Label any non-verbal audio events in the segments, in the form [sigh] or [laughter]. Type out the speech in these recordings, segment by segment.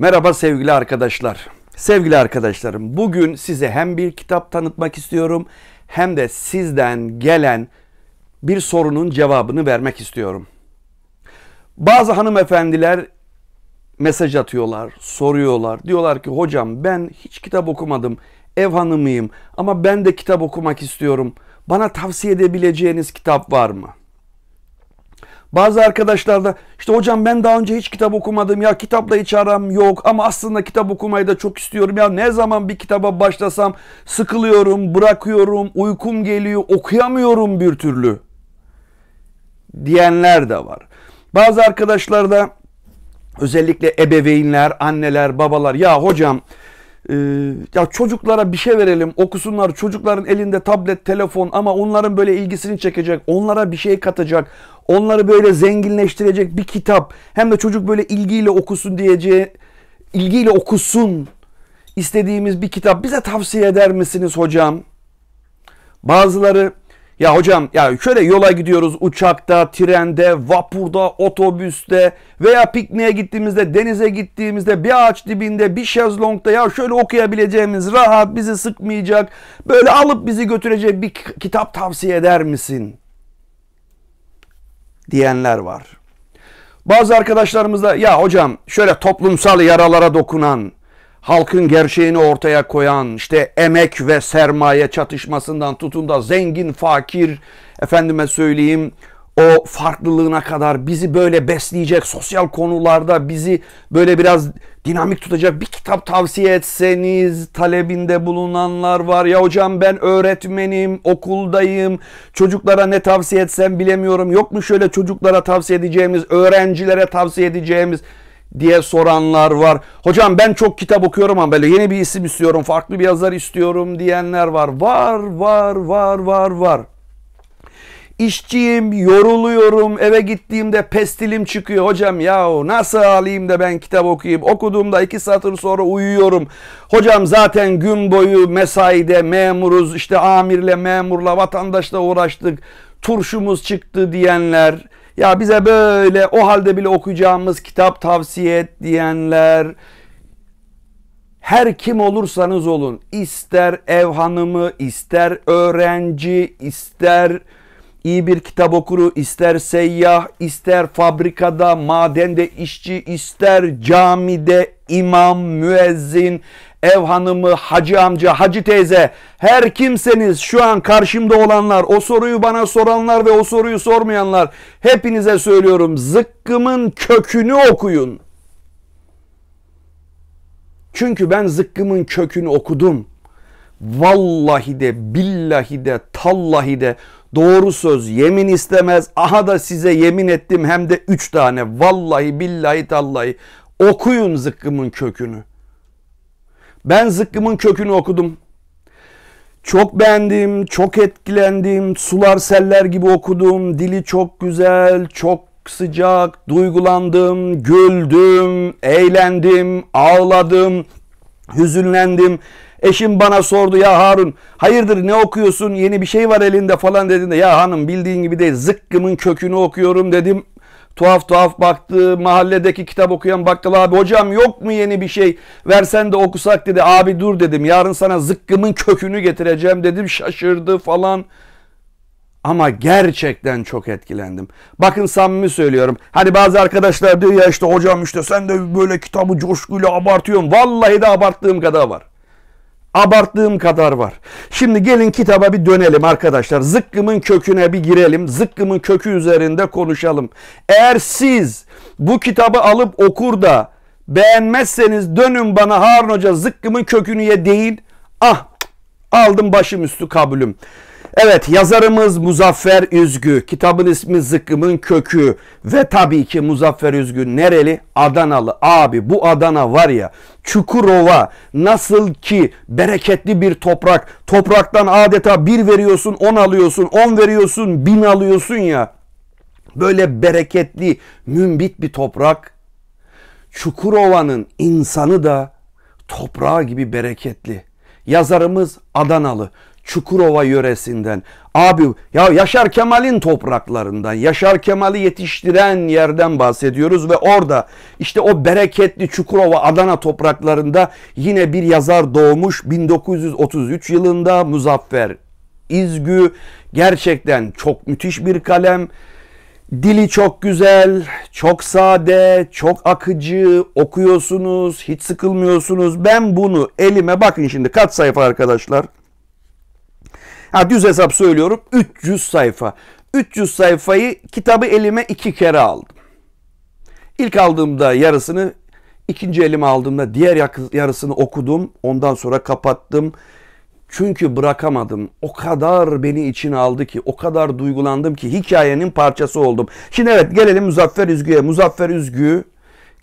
Merhaba sevgili arkadaşlar. Sevgili arkadaşlarım, bugün size hem bir kitap tanıtmak istiyorum hem de sizden gelen bir sorunun cevabını vermek istiyorum. Bazı hanımefendiler mesaj atıyorlar, soruyorlar. Diyorlar ki hocam ben hiç kitap okumadım, ev hanımıyım ama ben de kitap okumak istiyorum. Bana tavsiye edebileceğiniz kitap var mı? Bazı arkadaşlar da işte hocam ben daha önce hiç kitap okumadım ya kitapla hiç aram yok ama aslında kitap okumayı da çok istiyorum ya ne zaman bir kitaba başlasam sıkılıyorum, bırakıyorum, uykum geliyor, okuyamıyorum bir türlü diyenler de var. Bazı arkadaşlar da özellikle ebeveynler, anneler, babalar ya hocam e, ya çocuklara bir şey verelim okusunlar çocukların elinde tablet telefon ama onların böyle ilgisini çekecek onlara bir şey katacak onları böyle zenginleştirecek bir kitap hem de çocuk böyle ilgiyle okusun diyeceği ilgiyle okusun istediğimiz bir kitap bize tavsiye eder misiniz hocam? Bazıları ya hocam ya şöyle yola gidiyoruz uçakta, trende, vapurda, otobüste veya pikniğe gittiğimizde, denize gittiğimizde, bir ağaç dibinde, bir şezlongda ya şöyle okuyabileceğimiz rahat bizi sıkmayacak, böyle alıp bizi götürecek bir kitap tavsiye eder misin? diyenler var. Bazı arkadaşlarımız da ya hocam şöyle toplumsal yaralara dokunan, halkın gerçeğini ortaya koyan, işte emek ve sermaye çatışmasından tutun da zengin, fakir, efendime söyleyeyim o farklılığına kadar bizi böyle besleyecek sosyal konularda bizi böyle biraz dinamik tutacak bir kitap tavsiye etseniz talebinde bulunanlar var. Ya hocam ben öğretmenim, okuldayım. Çocuklara ne tavsiye etsem bilemiyorum. Yok mu şöyle çocuklara tavsiye edeceğimiz, öğrencilere tavsiye edeceğimiz diye soranlar var. Hocam ben çok kitap okuyorum ama böyle yeni bir isim istiyorum, farklı bir yazar istiyorum diyenler var. Var, var, var, var, var. İşçiyim, yoruluyorum, eve gittiğimde pestilim çıkıyor. Hocam yahu nasıl alayım da ben kitap okuyayım? Okuduğumda iki satır sonra uyuyorum. Hocam zaten gün boyu mesaide memuruz, işte amirle memurla vatandaşla uğraştık. Turşumuz çıktı diyenler, ya bize böyle o halde bile okuyacağımız kitap tavsiye et diyenler, her kim olursanız olun ister ev hanımı, ister öğrenci, ister iyi bir kitap okuru, ister seyyah, ister fabrikada, madende işçi, ister camide imam, müezzin, ev hanımı, hacı amca, hacı teyze, her kimseniz şu an karşımda olanlar, o soruyu bana soranlar ve o soruyu sormayanlar, hepinize söylüyorum zıkkımın kökünü okuyun. Çünkü ben zıkkımın kökünü okudum. Vallahi de, billahi de, tallahi de Doğru söz yemin istemez. Aha da size yemin ettim hem de üç tane. Vallahi billahi tallahi. Okuyun zıkkımın kökünü. Ben zıkkımın kökünü okudum. Çok beğendim, çok etkilendim, sular seller gibi okudum, dili çok güzel, çok sıcak, duygulandım, güldüm, eğlendim, ağladım, hüzünlendim. Eşim bana sordu ya Harun hayırdır ne okuyorsun yeni bir şey var elinde falan dediğinde ya hanım bildiğin gibi değil zıkkımın kökünü okuyorum dedim. Tuhaf tuhaf baktı mahalledeki kitap okuyan bakkal abi hocam yok mu yeni bir şey versen de okusak dedi abi dur dedim yarın sana zıkkımın kökünü getireceğim dedim şaşırdı falan. Ama gerçekten çok etkilendim. Bakın samimi söylüyorum. Hani bazı arkadaşlar diyor ya işte hocam işte sen de böyle kitabı coşkuyla abartıyorsun. Vallahi de abarttığım kadar var. Abarttığım kadar var. Şimdi gelin kitaba bir dönelim arkadaşlar. Zıkkımın köküne bir girelim. Zıkkımın kökü üzerinde konuşalım. Eğer siz bu kitabı alıp okur da beğenmezseniz dönün bana Harun Hoca zıkkımın kökünü ye değil. Ah aldım başım üstü kabulüm. Evet yazarımız Muzaffer Üzgü. Kitabın ismi Zıkkımın Kökü. Ve tabii ki Muzaffer Üzgü nereli? Adanalı. Abi bu Adana var ya Çukurova nasıl ki bereketli bir toprak. Topraktan adeta bir veriyorsun on alıyorsun on veriyorsun bin alıyorsun ya. Böyle bereketli mümbit bir toprak. Çukurova'nın insanı da toprağı gibi bereketli. Yazarımız Adanalı. Çukurova yöresinden. Abi ya Yaşar Kemal'in topraklarından, Yaşar Kemal'i yetiştiren yerden bahsediyoruz ve orada işte o bereketli Çukurova Adana topraklarında yine bir yazar doğmuş 1933 yılında Muzaffer İzgü gerçekten çok müthiş bir kalem. Dili çok güzel, çok sade, çok akıcı, okuyorsunuz, hiç sıkılmıyorsunuz. Ben bunu elime bakın şimdi kaç sayfa arkadaşlar? Ha, düz hesap söylüyorum 300 sayfa. 300 sayfayı kitabı elime iki kere aldım. İlk aldığımda yarısını, ikinci elime aldığımda diğer yarısını okudum. Ondan sonra kapattım. Çünkü bırakamadım. O kadar beni içine aldı ki, o kadar duygulandım ki hikayenin parçası oldum. Şimdi evet gelelim Muzaffer Üzgü'ye. Muzaffer Üzgü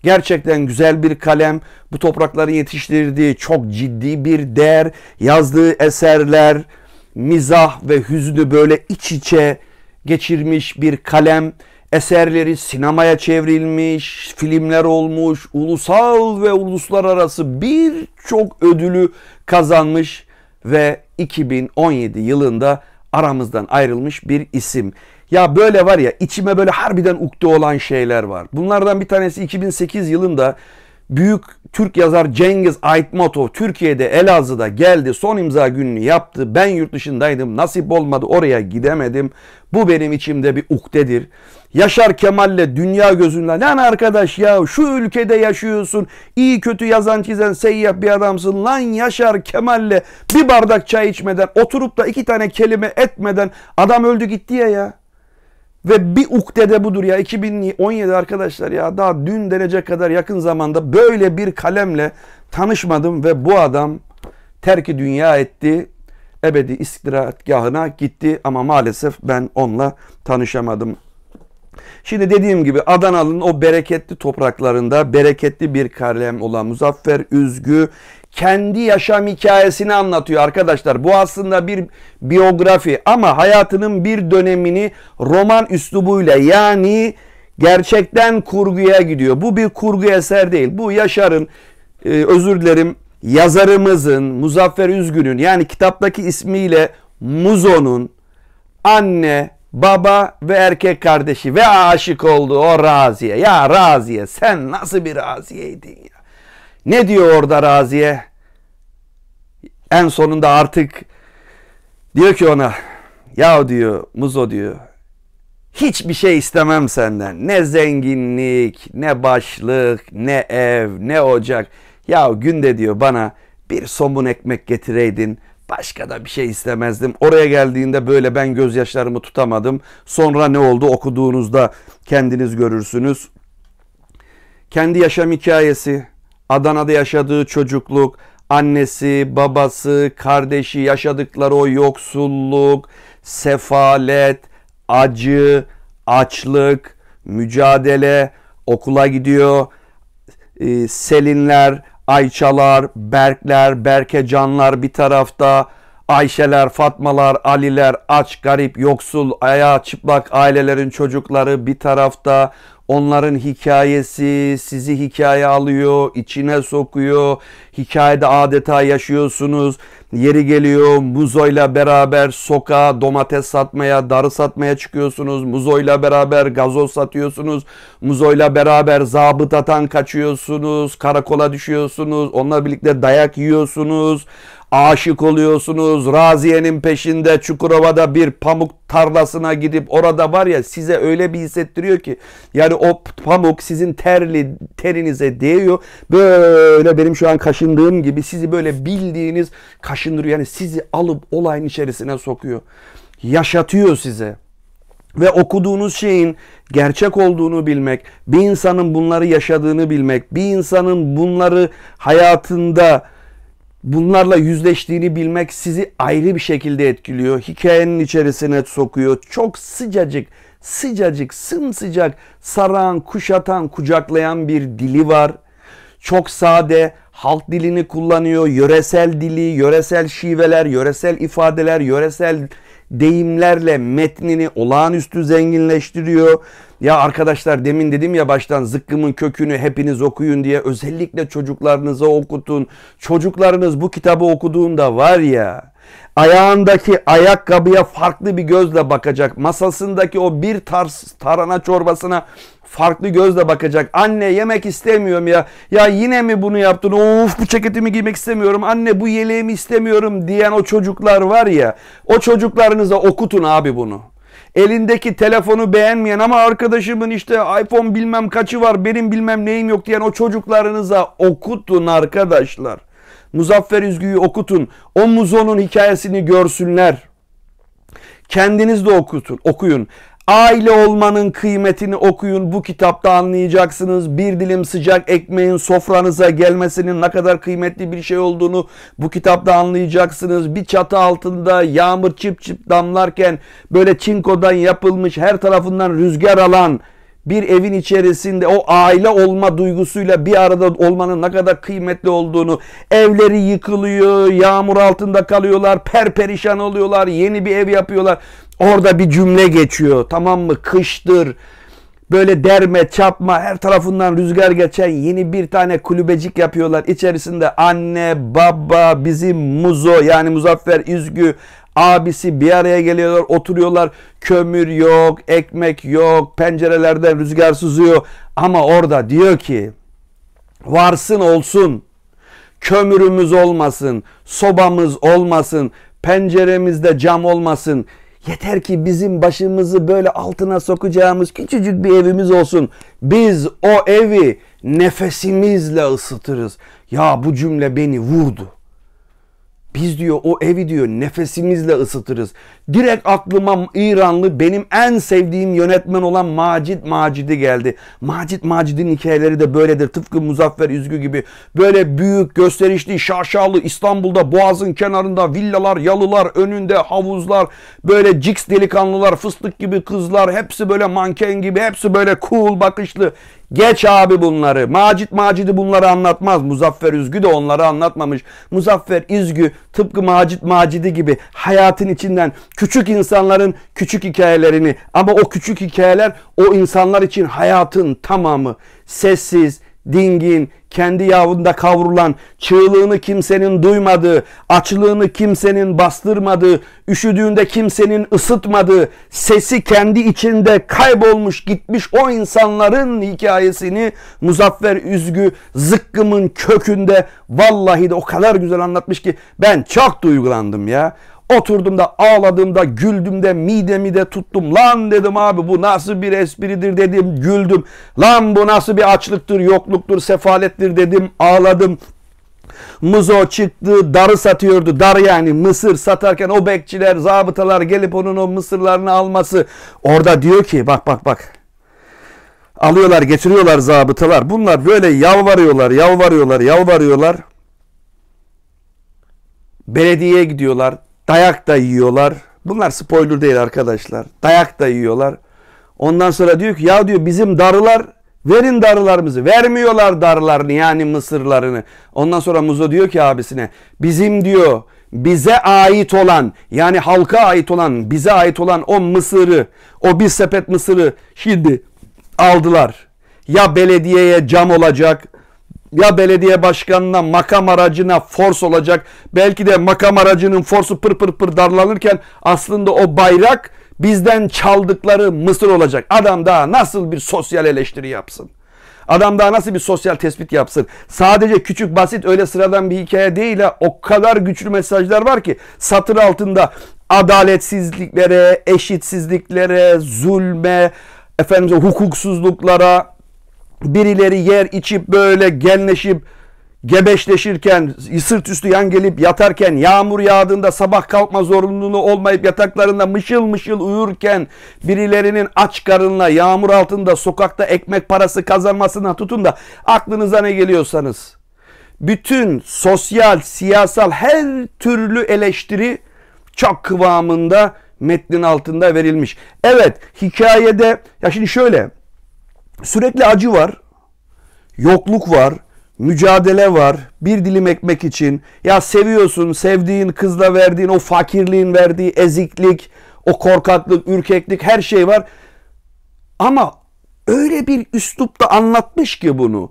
gerçekten güzel bir kalem. Bu toprakların yetiştirdiği çok ciddi bir değer. Yazdığı eserler, mizah ve hüznü böyle iç içe geçirmiş bir kalem. Eserleri sinemaya çevrilmiş, filmler olmuş, ulusal ve uluslararası birçok ödülü kazanmış ve 2017 yılında aramızdan ayrılmış bir isim. Ya böyle var ya içime böyle harbiden ukde olan şeyler var. Bunlardan bir tanesi 2008 yılında büyük Türk yazar Cengiz Aytmatov Türkiye'de Elazığ'da geldi. Son imza gününü yaptı. Ben yurt dışındaydım. Nasip olmadı. Oraya gidemedim. Bu benim içimde bir ukdedir. Yaşar Kemal'le dünya gözünde lan arkadaş ya şu ülkede yaşıyorsun. iyi kötü yazan çizen seyyah bir adamsın. Lan Yaşar Kemal'le bir bardak çay içmeden oturup da iki tane kelime etmeden adam öldü gitti ya ya. Ve bir ukdede budur ya 2017 arkadaşlar ya daha dün derece kadar yakın zamanda böyle bir kalemle tanışmadım ve bu adam terki dünya etti. Ebedi istirahatgahına gitti ama maalesef ben onunla tanışamadım. Şimdi dediğim gibi Adana'nın o bereketli topraklarında bereketli bir kalem olan Muzaffer Üzgü kendi yaşam hikayesini anlatıyor arkadaşlar. Bu aslında bir biyografi ama hayatının bir dönemini roman üslubuyla yani gerçekten kurguya gidiyor. Bu bir kurgu eser değil. Bu Yaşar'ın e, özür dilerim yazarımızın Muzaffer Üzgün'ün yani kitaptaki ismiyle Muzo'nun anne, baba ve erkek kardeşi ve aşık oldu o Raziye. Ya Raziye sen nasıl bir Raziyeydin ya? Ne diyor orada Raziye? En sonunda artık diyor ki ona ya diyor Muzo diyor hiçbir şey istemem senden. Ne zenginlik, ne başlık, ne ev, ne ocak. Ya günde diyor bana bir somun ekmek getireydin. Başka da bir şey istemezdim. Oraya geldiğinde böyle ben gözyaşlarımı tutamadım. Sonra ne oldu okuduğunuzda kendiniz görürsünüz. Kendi yaşam hikayesi, Adana'da yaşadığı çocukluk, annesi, babası, kardeşi yaşadıkları o yoksulluk, sefalet, acı, açlık, mücadele, okula gidiyor, e, selinler, Ayçalar, Berkler, Berke canlar bir tarafta, Ayşeler, Fatmalar, Aliler, aç, garip, yoksul, ayağı çıplak ailelerin çocukları bir tarafta, Onların hikayesi sizi hikaye alıyor, içine sokuyor. Hikayede adeta yaşıyorsunuz. Yeri geliyor muzoyla beraber sokağa domates satmaya, darı satmaya çıkıyorsunuz. Muzoyla beraber gazoz satıyorsunuz. Muzoyla beraber zabıt atan kaçıyorsunuz. Karakola düşüyorsunuz. Onunla birlikte dayak yiyorsunuz aşık oluyorsunuz. Raziye'nin peşinde Çukurova'da bir pamuk tarlasına gidip orada var ya size öyle bir hissettiriyor ki yani o pamuk sizin terli terinize değiyor. Böyle benim şu an kaşındığım gibi sizi böyle bildiğiniz kaşındırıyor. Yani sizi alıp olayın içerisine sokuyor. Yaşatıyor size ve okuduğunuz şeyin gerçek olduğunu bilmek, bir insanın bunları yaşadığını bilmek, bir insanın bunları hayatında bunlarla yüzleştiğini bilmek sizi ayrı bir şekilde etkiliyor. Hikayenin içerisine sokuyor. Çok sıcacık, sıcacık, sımsıcak saran, kuşatan, kucaklayan bir dili var. Çok sade, halk dilini kullanıyor. Yöresel dili, yöresel şiveler, yöresel ifadeler, yöresel deyimlerle metnini olağanüstü zenginleştiriyor. Ya arkadaşlar demin dedim ya baştan zıkkımın kökünü hepiniz okuyun diye özellikle çocuklarınıza okutun. Çocuklarınız bu kitabı okuduğunda var ya ayağındaki ayakkabıya farklı bir gözle bakacak. Masasındaki o bir tarz tarhana çorbasına farklı gözle bakacak. Anne yemek istemiyorum ya. Ya yine mi bunu yaptın? Of bu ceketimi giymek istemiyorum. Anne bu yeleğimi istemiyorum diyen o çocuklar var ya. O çocuklarınıza okutun abi bunu elindeki telefonu beğenmeyen ama arkadaşımın işte iPhone bilmem kaçı var benim bilmem neyim yok diyen o çocuklarınıza okutun arkadaşlar. Muzaffer Üzgü'yü okutun. O muzonun hikayesini görsünler. Kendiniz de okutun, okuyun. Aile olmanın kıymetini okuyun. Bu kitapta anlayacaksınız. Bir dilim sıcak ekmeğin sofranıza gelmesinin ne kadar kıymetli bir şey olduğunu bu kitapta anlayacaksınız. Bir çatı altında yağmur çip çip damlarken böyle çinkodan yapılmış her tarafından rüzgar alan bir evin içerisinde o aile olma duygusuyla bir arada olmanın ne kadar kıymetli olduğunu, evleri yıkılıyor, yağmur altında kalıyorlar, perperişan oluyorlar, yeni bir ev yapıyorlar. Orada bir cümle geçiyor tamam mı? Kıştır, böyle derme çapma her tarafından rüzgar geçen yeni bir tane kulübecik yapıyorlar. İçerisinde anne, baba, bizim Muzo yani Muzaffer üzgü abisi bir araya geliyorlar, oturuyorlar. Kömür yok, ekmek yok, pencerelerde rüzgar sızıyor. Ama orada diyor ki varsın olsun, kömürümüz olmasın, sobamız olmasın, penceremizde cam olmasın. Yeter ki bizim başımızı böyle altına sokacağımız küçücük bir evimiz olsun. Biz o evi nefesimizle ısıtırız. Ya bu cümle beni vurdu. Biz diyor o evi diyor nefesimizle ısıtırız direkt aklıma İranlı benim en sevdiğim yönetmen olan Macit Macidi geldi. Macit Macidi'nin hikayeleri de böyledir. Tıpkı Muzaffer Üzgü gibi böyle büyük gösterişli şaşalı İstanbul'da boğazın kenarında villalar, yalılar, önünde havuzlar, böyle ciks delikanlılar, fıstık gibi kızlar, hepsi böyle manken gibi, hepsi böyle cool bakışlı. Geç abi bunları. Macit Macidi bunları anlatmaz. Muzaffer Üzgü de onları anlatmamış. Muzaffer Üzgü tıpkı Macit Macidi gibi hayatın içinden küçük insanların küçük hikayelerini ama o küçük hikayeler o insanlar için hayatın tamamı. Sessiz, dingin, kendi yavrunda kavrulan, çığlığını kimsenin duymadığı, açlığını kimsenin bastırmadığı, üşüdüğünde kimsenin ısıtmadığı, sesi kendi içinde kaybolmuş gitmiş o insanların hikayesini Muzaffer Üzgü zıkkımın kökünde vallahi de o kadar güzel anlatmış ki ben çok duygulandım ya. Oturdum da ağladığımda güldüm de midemi de tuttum. Lan dedim abi bu nasıl bir espridir dedim güldüm. Lan bu nasıl bir açlıktır yokluktur sefalettir dedim ağladım. Muzo çıktı darı satıyordu. Dar yani mısır satarken o bekçiler zabıtalar gelip onun o mısırlarını alması. Orada diyor ki bak bak bak alıyorlar getiriyorlar zabıtalar. Bunlar böyle yalvarıyorlar yalvarıyorlar yalvarıyorlar. Belediyeye gidiyorlar Dayak da yiyorlar. Bunlar spoiler değil arkadaşlar. Dayak da yiyorlar. Ondan sonra diyor ki ya diyor bizim darılar verin darılarımızı. Vermiyorlar darılarını yani mısırlarını. Ondan sonra Muzo diyor ki abisine bizim diyor bize ait olan yani halka ait olan bize ait olan o mısırı o bir sepet mısırı şimdi aldılar. Ya belediyeye cam olacak ya belediye başkanına makam aracına force olacak. Belki de makam aracının forsu pır pır pır darlanırken aslında o bayrak bizden çaldıkları mısır olacak. Adam daha nasıl bir sosyal eleştiri yapsın? Adam daha nasıl bir sosyal tespit yapsın? Sadece küçük basit öyle sıradan bir hikaye değil O kadar güçlü mesajlar var ki satır altında adaletsizliklere, eşitsizliklere, zulme, efendimize hukuksuzluklara, birileri yer içip böyle genleşip gebeşleşirken, sırt üstü yan gelip yatarken, yağmur yağdığında sabah kalkma zorunluluğu olmayıp yataklarında mışıl mışıl uyurken, birilerinin aç karınla yağmur altında sokakta ekmek parası kazanmasına tutun da aklınıza ne geliyorsanız. Bütün sosyal, siyasal her türlü eleştiri çok kıvamında metnin altında verilmiş. Evet hikayede ya şimdi şöyle Sürekli acı var. Yokluk var. Mücadele var. Bir dilim ekmek için. Ya seviyorsun sevdiğin kızla verdiğin o fakirliğin verdiği eziklik, o korkaklık, ürkeklik her şey var. Ama öyle bir üslupta anlatmış ki bunu.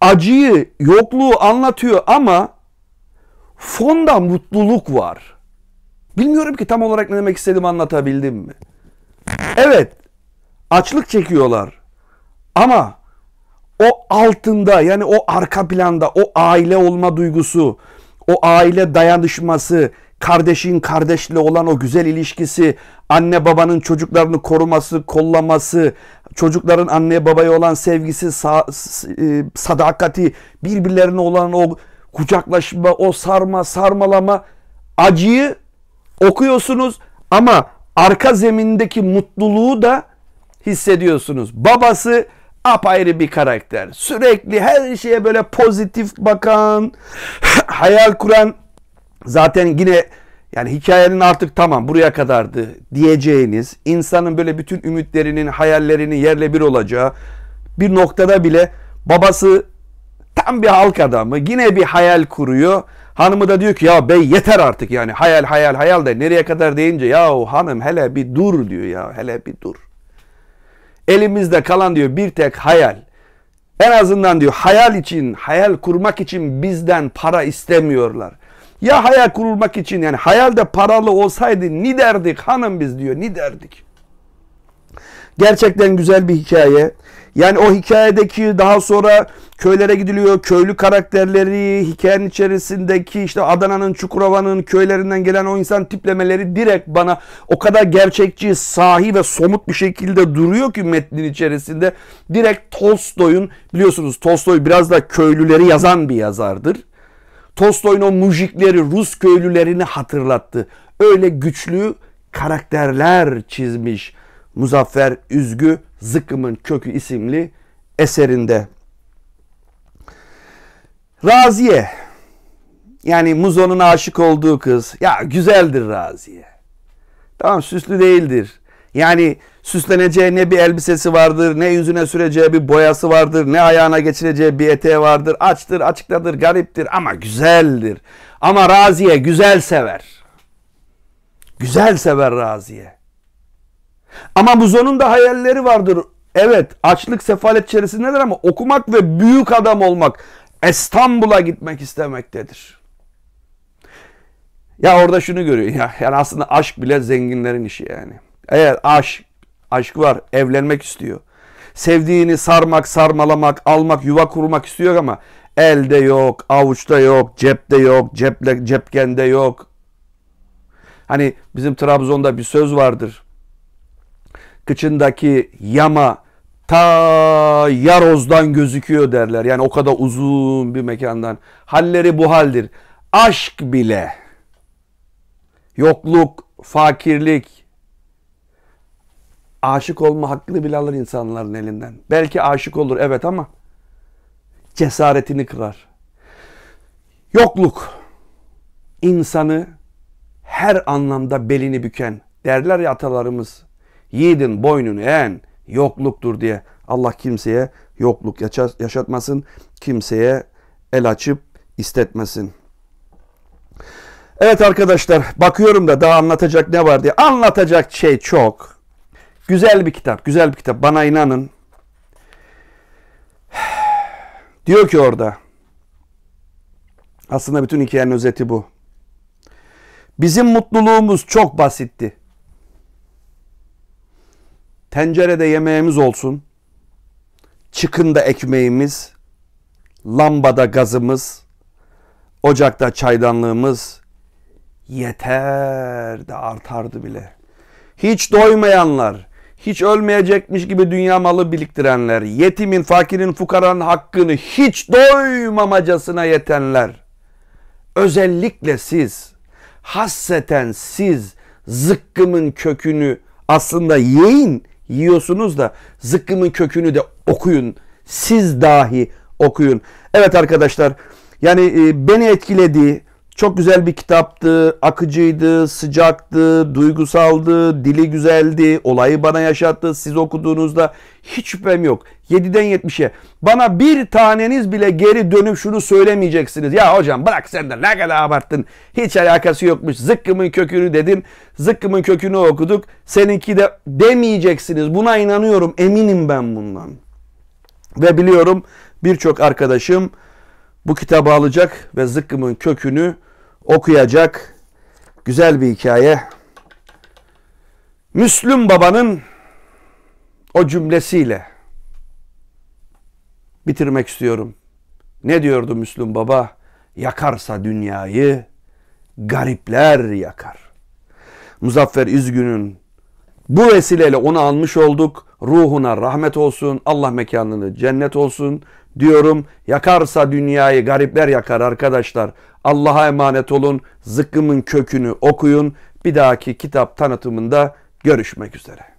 Acıyı, yokluğu anlatıyor ama fonda mutluluk var. Bilmiyorum ki tam olarak ne demek istediğimi anlatabildim mi? Evet, açlık çekiyorlar. Ama o altında yani o arka planda o aile olma duygusu, o aile dayanışması, kardeşin kardeşle olan o güzel ilişkisi, anne babanın çocuklarını koruması, kollaması, çocukların anne babaya olan sevgisi, e, sadakati, birbirlerine olan o kucaklaşma, o sarma, sarmalama acıyı okuyorsunuz ama arka zemindeki mutluluğu da hissediyorsunuz. Babası apayrı bir karakter. Sürekli her şeye böyle pozitif bakan, [laughs] hayal kuran zaten yine yani hikayenin artık tamam buraya kadardı diyeceğiniz, insanın böyle bütün ümitlerinin, hayallerinin yerle bir olacağı bir noktada bile babası tam bir halk adamı yine bir hayal kuruyor. Hanımı da diyor ki ya bey yeter artık yani hayal hayal hayal de nereye kadar deyince ya o hanım hele bir dur diyor ya hele bir dur. Elimizde kalan diyor bir tek hayal. En azından diyor hayal için, hayal kurmak için bizden para istemiyorlar. Ya hayal kurulmak için yani hayal de paralı olsaydı ni derdik hanım biz diyor ni derdik. Gerçekten güzel bir hikaye. Yani o hikayedeki daha sonra köylere gidiliyor. Köylü karakterleri, hikayenin içerisindeki işte Adana'nın, Çukurova'nın köylerinden gelen o insan tiplemeleri direkt bana o kadar gerçekçi, sahi ve somut bir şekilde duruyor ki metnin içerisinde. Direkt Tolstoy'un biliyorsunuz Tolstoy biraz da köylüleri yazan bir yazardır. Tolstoy'un o mujikleri, Rus köylülerini hatırlattı. Öyle güçlü karakterler çizmiş. Muzaffer Üzgü Zıkkım'ın Kökü isimli eserinde. Raziye yani Muzo'nun aşık olduğu kız ya güzeldir Raziye. Tamam süslü değildir. Yani süsleneceği ne bir elbisesi vardır, ne yüzüne süreceği bir boyası vardır, ne ayağına geçireceği bir eteği vardır. Açtır, açıkladır, gariptir ama güzeldir. Ama Raziye güzel sever. Güzel sever Raziye. Ama Muzo'nun da hayalleri vardır. Evet açlık sefalet içerisindedir ama okumak ve büyük adam olmak İstanbul'a gitmek istemektedir. Ya orada şunu görüyor ya yani aslında aşk bile zenginlerin işi yani. Eğer aşk aşk var evlenmek istiyor. Sevdiğini sarmak, sarmalamak, almak, yuva kurmak istiyor ama elde yok, avuçta yok, cepte yok, ceple, cepkende yok. Hani bizim Trabzon'da bir söz vardır kıçındaki yama ta Yaroz'dan gözüküyor derler. Yani o kadar uzun bir mekandan. Halleri bu haldir. Aşk bile yokluk, fakirlik, aşık olma hakkını bile alır insanların elinden. Belki aşık olur evet ama cesaretini kırar. Yokluk insanı her anlamda belini büken derler ya atalarımız yiğidin boynunu eğen yokluktur diye. Allah kimseye yokluk yaşatmasın, kimseye el açıp istetmesin. Evet arkadaşlar bakıyorum da daha anlatacak ne var diye. Anlatacak şey çok. Güzel bir kitap, güzel bir kitap. Bana inanın. [sighs] Diyor ki orada. Aslında bütün hikayenin özeti bu. Bizim mutluluğumuz çok basitti. Tencerede yemeğimiz olsun. Çıkında ekmeğimiz, lambada gazımız, ocakta çaydanlığımız yeter de artardı bile. Hiç doymayanlar, hiç ölmeyecekmiş gibi dünya malı biriktirenler, yetimin, fakirin, fukaranın hakkını hiç doymamacasına yetenler. Özellikle siz, hasseten siz zıkkımın kökünü aslında yiyin yiyorsunuz da zıkkımın kökünü de okuyun. Siz dahi okuyun. Evet arkadaşlar yani e, beni etkilediği çok güzel bir kitaptı, akıcıydı, sıcaktı, duygusaldı, dili güzeldi, olayı bana yaşattı. Siz okuduğunuzda hiç şüphem yok. 7'den 70'e. Bana bir taneniz bile geri dönüp şunu söylemeyeceksiniz. Ya hocam bırak sen de ne kadar abarttın. Hiç alakası yokmuş. Zıkkımın kökünü dedin. Zıkkımın kökünü okuduk. Seninki de demeyeceksiniz. Buna inanıyorum. Eminim ben bundan. Ve biliyorum birçok arkadaşım bu kitabı alacak ve zıkkımın kökünü okuyacak. Güzel bir hikaye. Müslüm babanın o cümlesiyle bitirmek istiyorum. Ne diyordu Müslüm baba? Yakarsa dünyayı garipler yakar. Muzaffer Üzgün'ün bu vesileyle onu almış olduk. Ruhuna rahmet olsun. Allah mekanını cennet olsun diyorum. Yakarsa dünyayı garipler yakar arkadaşlar. Allah'a emanet olun. Zıkkımın kökünü okuyun. Bir dahaki kitap tanıtımında görüşmek üzere.